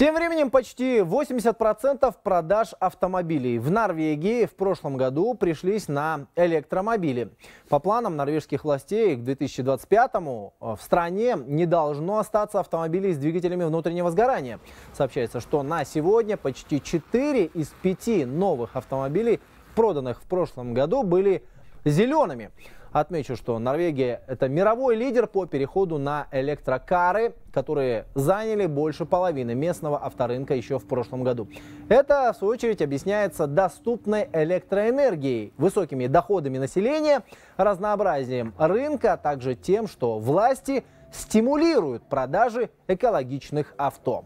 Тем временем почти 80% продаж автомобилей в Норвегии в прошлом году пришлись на электромобили. По планам норвежских властей к 2025-му э, в стране не должно остаться автомобилей с двигателями внутреннего сгорания. Сообщается, что на сегодня почти 4 из 5 новых автомобилей, проданных в прошлом году, были зелеными. Отмечу, что Норвегия – это мировой лидер по переходу на электрокары, которые заняли больше половины местного авторынка еще в прошлом году. Это, в свою очередь, объясняется доступной электроэнергией, высокими доходами населения, разнообразием рынка, а также тем, что власти стимулируют продажи экологичных авто.